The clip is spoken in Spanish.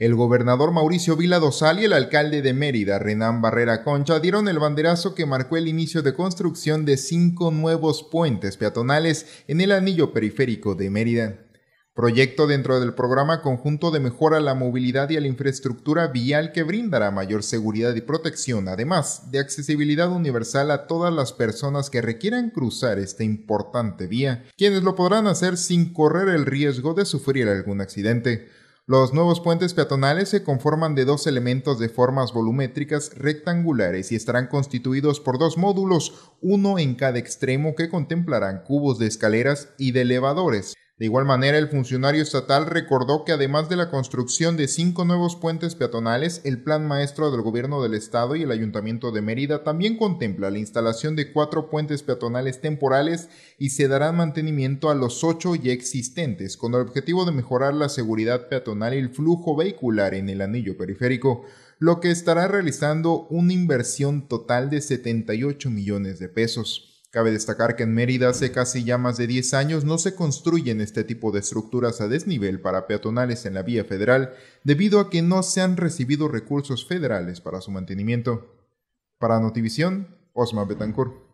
El gobernador Mauricio Vila Dosal y el alcalde de Mérida, Renán Barrera Concha, dieron el banderazo que marcó el inicio de construcción de cinco nuevos puentes peatonales en el anillo periférico de Mérida. Proyecto dentro del programa conjunto de mejora a la movilidad y a la infraestructura vial que brindará mayor seguridad y protección, además de accesibilidad universal a todas las personas que requieran cruzar esta importante vía, quienes lo podrán hacer sin correr el riesgo de sufrir algún accidente. Los nuevos puentes peatonales se conforman de dos elementos de formas volumétricas rectangulares y estarán constituidos por dos módulos, uno en cada extremo que contemplarán cubos de escaleras y de elevadores. De igual manera, el funcionario estatal recordó que además de la construcción de cinco nuevos puentes peatonales, el plan maestro del gobierno del estado y el ayuntamiento de Mérida también contempla la instalación de cuatro puentes peatonales temporales y se dará mantenimiento a los ocho ya existentes, con el objetivo de mejorar la seguridad peatonal y el flujo vehicular en el anillo periférico, lo que estará realizando una inversión total de 78 millones de pesos. Cabe destacar que en Mérida hace casi ya más de 10 años no se construyen este tipo de estructuras a desnivel para peatonales en la vía federal debido a que no se han recibido recursos federales para su mantenimiento. Para Notivisión, Osma Betancourt.